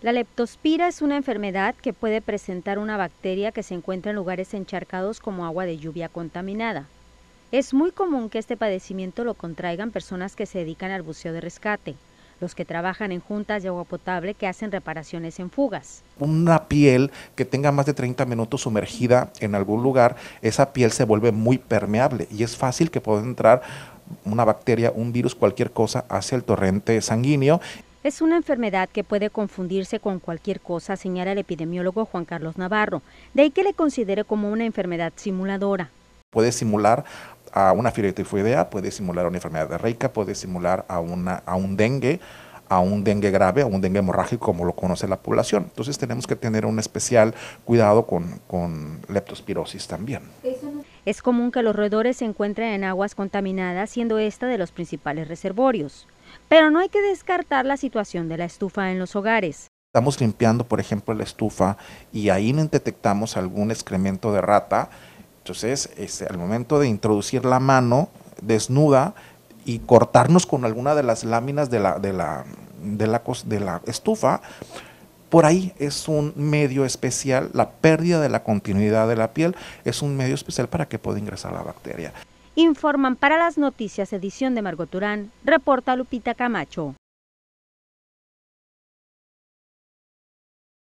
La leptospira es una enfermedad que puede presentar una bacteria que se encuentra en lugares encharcados como agua de lluvia contaminada. Es muy común que este padecimiento lo contraigan personas que se dedican al buceo de rescate, los que trabajan en juntas de agua potable que hacen reparaciones en fugas. Una piel que tenga más de 30 minutos sumergida en algún lugar, esa piel se vuelve muy permeable y es fácil que pueda entrar una bacteria, un virus, cualquier cosa hacia el torrente sanguíneo es una enfermedad que puede confundirse con cualquier cosa, señala el epidemiólogo Juan Carlos Navarro, de ahí que le considere como una enfermedad simuladora. Puede simular a una tifoidea, puede simular a una enfermedad de Reika, puede simular a un dengue, a un dengue grave, a un dengue hemorrágico como lo conoce la población. Entonces tenemos que tener un especial cuidado con, leptospirosis también. Es común que los roedores se encuentren en aguas contaminadas, siendo esta de los principales reservorios. Pero no hay que descartar la situación de la estufa en los hogares. Estamos limpiando, por ejemplo, la estufa y ahí detectamos algún excremento de rata. Entonces, este, al momento de introducir la mano desnuda, y cortarnos con alguna de las láminas de la, de la, estufa, por ahí es un medio especial, la pérdida de la continuidad de la piel es un medio especial para que pueda ingresar la bacteria. Informan para las noticias edición de Margot Turán, reporta Lupita Camacho.